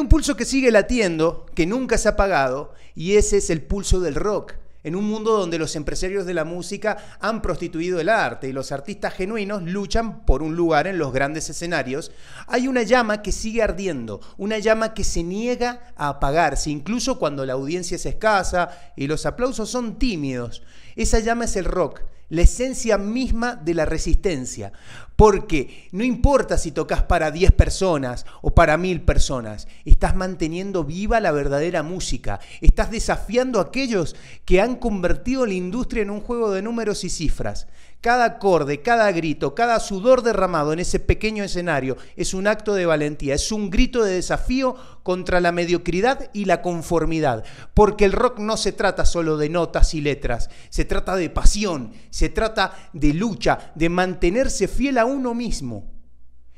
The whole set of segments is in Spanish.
un pulso que sigue latiendo, que nunca se ha apagado, y ese es el pulso del rock. En un mundo donde los empresarios de la música han prostituido el arte y los artistas genuinos luchan por un lugar en los grandes escenarios, hay una llama que sigue ardiendo, una llama que se niega a apagarse, incluso cuando la audiencia es escasa y los aplausos son tímidos. Esa llama es el rock la esencia misma de la resistencia. Porque no importa si tocas para 10 personas o para 1000 personas, estás manteniendo viva la verdadera música, estás desafiando a aquellos que han convertido la industria en un juego de números y cifras. Cada acorde, cada grito, cada sudor derramado en ese pequeño escenario es un acto de valentía, es un grito de desafío contra la mediocridad y la conformidad. Porque el rock no se trata solo de notas y letras, se trata de pasión, se trata de lucha, de mantenerse fiel a uno mismo.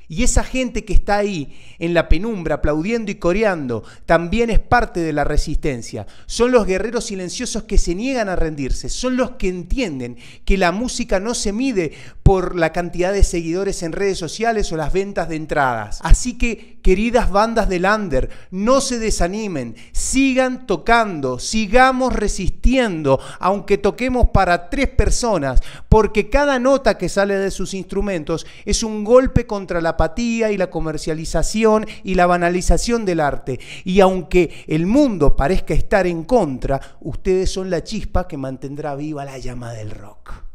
Y esa gente que está ahí en la penumbra aplaudiendo y coreando también es parte de la resistencia. Son los guerreros silenciosos que se niegan a rendirse, son los que entienden que la música no se mide por la cantidad de seguidores en redes sociales o las ventas de entradas. Así que, queridas bandas de lander no se desanimen, sigan tocando, sigamos resistiendo, aunque toquemos para tres personas, porque cada nota que sale de sus instrumentos es un golpe contra la apatía y la comercialización y la banalización del arte. Y aunque el mundo parezca estar en contra, ustedes son la chispa que mantendrá viva la llama del rock.